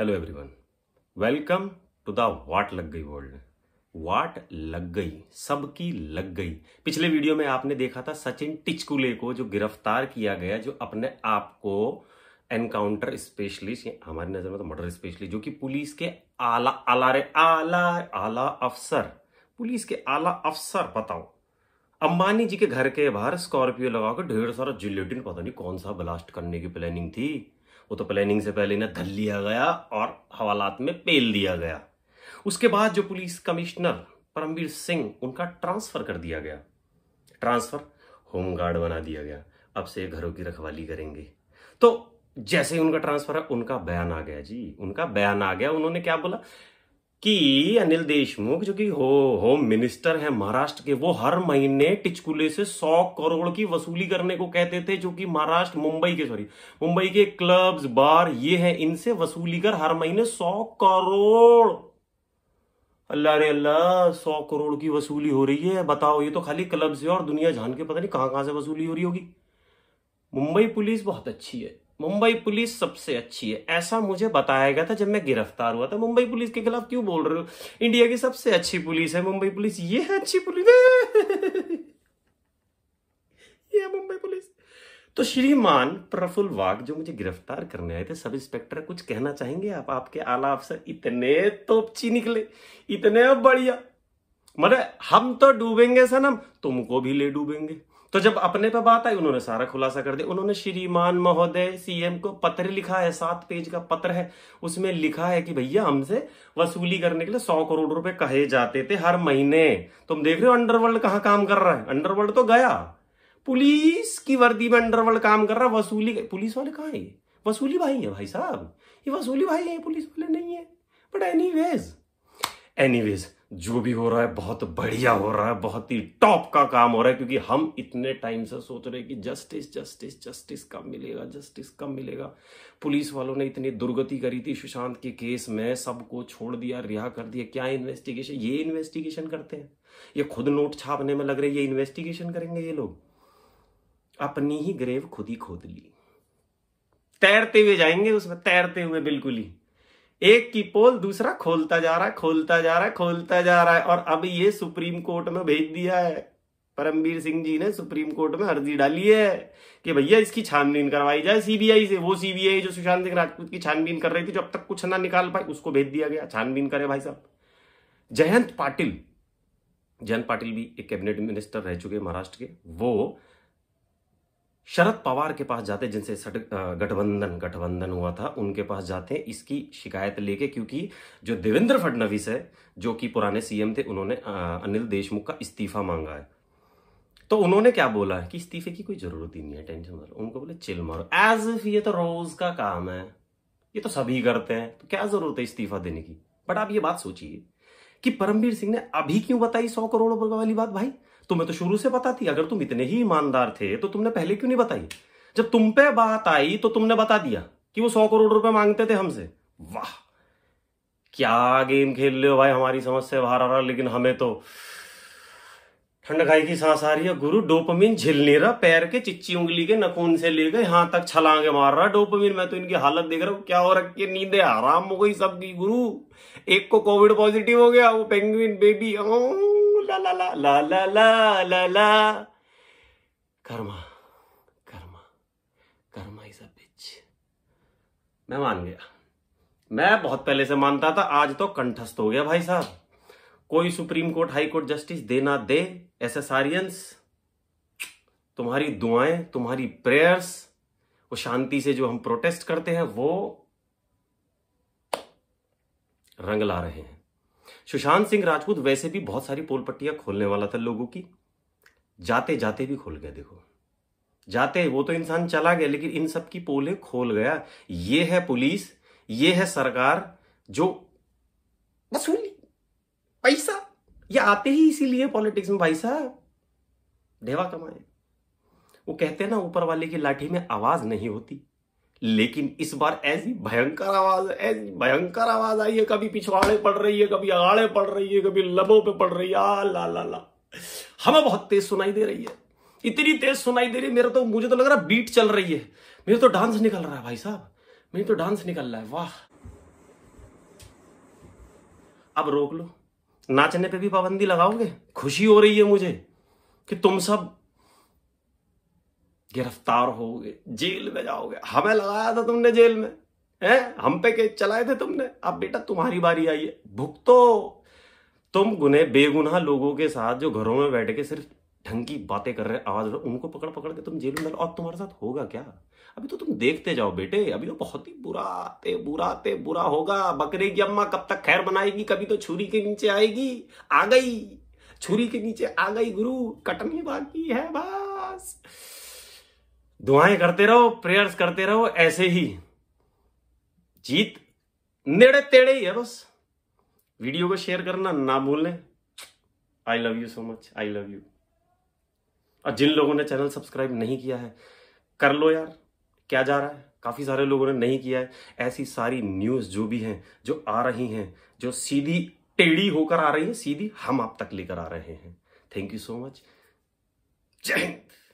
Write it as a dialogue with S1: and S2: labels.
S1: hello everyone welcome to the वाट लग गई वर्ल्ड वाट लग गई सबकी लग गई पिछले वीडियो में आपने देखा था सचिन टिचकुले को जो गिरफ्तार किया गया जो अपने आप को एनकाउंटर स्पेशलिस्ट हमारी नजर में तो मर्डर स्पेशलिस्ट जो कि पुलिस के आला आला रे आला आला अफसर पुलिस के आला अफसर बताओ अंबानी जी के घर के बाहर स्कॉर्पियो लगाकर ढेर सारा जिलेटिन पता नहीं कौन सा ब्लास्ट करने की प्लानिंग थी वो तो प्लानिंग से पहले ना धल लिया गया और हवालात में पेल दिया गया उसके बाद जो पुलिस कमिश्नर परमवीर सिंह उनका ट्रांसफर कर दिया गया ट्रांसफर होमगार्ड बना दिया गया अब से घरों की रखवाली करेंगे तो जैसे ही उनका ट्रांसफर है उनका बयान आ गया जी उनका बयान आ गया उन्होंने क्या बोला कि अनिल देशमुख जो कि हो होम मिनिस्टर है महाराष्ट्र के वो हर महीने टिचकुले से सौ करोड़ की वसूली करने को कहते थे जो कि महाराष्ट्र मुंबई के सॉरी मुंबई के क्लब्स बार ये हैं इनसे वसूली कर हर महीने सौ करोड़ अल्लाह रे अल्लाह सौ करोड़ की वसूली हो रही है बताओ ये तो खाली क्लब से और दुनिया जान के पता नहीं कहां कहां से वसूली हो रही होगी मुंबई पुलिस बहुत अच्छी है मुंबई पुलिस सबसे अच्छी है ऐसा मुझे बताया गया था जब मैं गिरफ्तार हुआ था मुंबई पुलिस के खिलाफ क्यों बोल रहे हो इंडिया की सबसे अच्छी पुलिस है मुंबई पुलिस ये है अच्छी पुलिस ये मुंबई पुलिस तो श्रीमान प्रफुल वाघ जो मुझे गिरफ्तार करने आए थे सब इंस्पेक्टर कुछ कहना चाहेंगे आप आपके आला अफसर इतने तोपची निकले इतने बढ़िया मतलब हम तो डूबेंगे सनम तुमको भी ले डूबेंगे तो जब अपने पे बात आई उन्होंने सारा खुलासा कर दिया उन्होंने श्रीमान महोदय सीएम को पत्र लिखा है सात पेज का पत्र है उसमें लिखा है कि भैया हमसे वसूली करने के लिए सौ करोड़ रुपए कहे जाते थे हर महीने तुम देख रहे हो अंडरवर्ल्ड कहां काम कर रहा है अंडरवर्ल्ड तो गया पुलिस की वर्दी में अंडरवर्ल्ड काम कर रहा वसूली पुलिस वाले कहा है वसूली भाई है भाई साहब ये वसूली भाई है पुलिस वाले नहीं है but anyways anyways जो भी हो रहा है बहुत बढ़िया हो रहा है बहुत ही टॉप का काम हो रहा है क्योंकि हम इतने टाइम से सोच रहे हैं कि जस्टिस जस्टिस जस्टिस कब मिलेगा जस्टिस कब मिलेगा पुलिस वालों ने इतनी दुर्गति करी थी सुशांत के केस में सबको छोड़ दिया रिहा कर दिया क्या इन्वेस्टिगेशन ये इन्वेस्टिगेशन करते हैं ये खुद नोट छापने में लग रहे ये इन्वेस्टिगेशन करेंगे ये लोग अपनी ही ग्रेव खुद ही खोद ली तैरते हुए जाएंगे उसमें तैरते हुए बिल्कुल ही एक की पोल दूसरा खोलता जा रहा है खोलता जा रहा है खोलता जा रहा है और अब ये सुप्रीम कोर्ट में भेज दिया है परमवीर सिंह जी ने सुप्रीम कोर्ट में अर्जी डाली है कि भैया इसकी छानबीन करवाई जाए सीबीआई से वो सीबीआई जो सुशांत सिंह राजपूत की छानबीन कर रही थी जो अब तक कुछ ना निकाल पाई उसको भेज दिया गया छानबीन करे भाई साहब जयंत पाटिल जयंत पाटिल भी एक कैबिनेट मिनिस्टर रह चुके महाराष्ट्र के वो शरद पवार के पास जाते जिनसे गठबंधन गठबंधन हुआ था उनके पास जाते हैं इसकी शिकायत लेके क्योंकि जो देवेंद्र फडणवीस है जो कि पुराने सीएम थे उन्होंने अनिल देशमुख का इस्तीफा मांगा है तो उन्होंने क्या बोला है कि इस्तीफे की कोई जरूरत ही नहीं है टेंशन मारो उनको बोले चिल मारो एज इफ ये तो रोज का काम है ये तो सभी करते हैं तो क्या जरूरत है इस्तीफा देने की बट आप ये बात सोचिए कि परमवीर सिंह ने अभी क्यों बताई सौ करोड़ वाली बात भाई तुम्हें तो शुरू से पता थी अगर तुम इतने ही ईमानदार थे तो तुमने पहले क्यों नहीं बताई जब तुम पे बात आई तो तुमने बता दिया कि वो सौ करोड़ रुपए मांगते थे हमसे वाह क्या गेम खेल रहे हो भाई हमारी समझ से बाहर आ रहा लेकिन हमें तो ठंड खाई की सांस आ रही है गुरु डोपमीन झिल नहीं रहा पैर के चिच्ची उंगली के नखून से गए यहां तक छलांगे मार रहा डोपमीन मैं तो इनकी हालत देख रहा हूं क्या हो रखी है नींदे आराम हो गई सबकी गुरु एक को कोविड पॉजिटिव हो गया वो पेंगुइन बेबी ओ ला ला ला मैं मान गया मैं बहुत पहले से मानता था आज तो कंठस्थ हो गया भाई साहब कोई supreme court high court justice दे ना दे एसएसआरियंस तुम्हारी दुआएं तुम्हारी प्रेयर्स वो शांति से जो हम प्रोटेस्ट करते हैं वो रंग ला रहे हैं सुशांत सिंह राजपूत वैसे भी बहुत सारी पोल पट्टियां खोलने वाला था लोगों की जाते जाते भी खोल गया देखो जाते वो तो इंसान चला गया लेकिन इन सब की पोले खोल गया ये है पुलिस ये है सरकार जो वसूली पैसा ये आते ही इसीलिए पॉलिटिक्स में भाई साहब ढेवा कमाए वो कहते हैं ना ऊपर वाले की लाठी में आवाज नहीं होती लेकिन इस बार ऐसी भयंकर आवाज ऐसी भयंकर आवाज आई है कभी पिछवाड़े पड़ रही है कभी आड़े पड़ रही है कभी लबों पे पड़ रही है आ ला ला ला हमें बहुत तेज सुनाई दे रही है इतनी तेज सुनाई दे रही है मेरा तो मुझे तो लग रहा है बीट चल रही है मेरे तो डांस निकल रहा है भाई साहब मेरी तो डांस निकल रहा है वाह अब रोक लो नाचने पे भी पाबंदी लगाओगे खुशी हो रही है मुझे कि तुम सब गिरफ्तार हो गए जेल में जाओगे हमें लगाया था तुमने जेल में हैं हम पे केस चलाए थे तुमने अब बेटा तुम्हारी बारी आई है भुगतो तुम गुने बेगुनाह लोगों के साथ जो घरों में बैठ के सिर्फ ढंग की बातें कर रहे आवाज उनको पकड़ पकड़ के तुम जेल में और तुम्हारे साथ होगा क्या अभी तो तुम देखते जाओ बेटे अभी तो बहुत ही बुरा ते बुरा ते बुरा होगा बकरे की अम्मा कब तक खैर बनाएगी कभी तो छुरी के नीचे आएगी आ गई छुरी के नीचे आ गई गुरु कटनी बाकी है बस दुआएं करते रहो प्रेयर्स करते रहो ऐसे ही जीत नेड़े तेड़े ही है बस वीडियो को शेयर करना ना भूलें I love you so much I love you और जिन लोगों ने चैनल सब्सक्राइब नहीं किया है कर लो यार क्या जा रहा है काफ़ी सारे लोगों ने नहीं किया है ऐसी सारी न्यूज़ जो भी हैं जो आ रही हैं जो सीधी टेढ़ी होकर आ रही है सीधी हम आप तक लेकर आ रहे हैं थैंक यू सो मच जय हिंद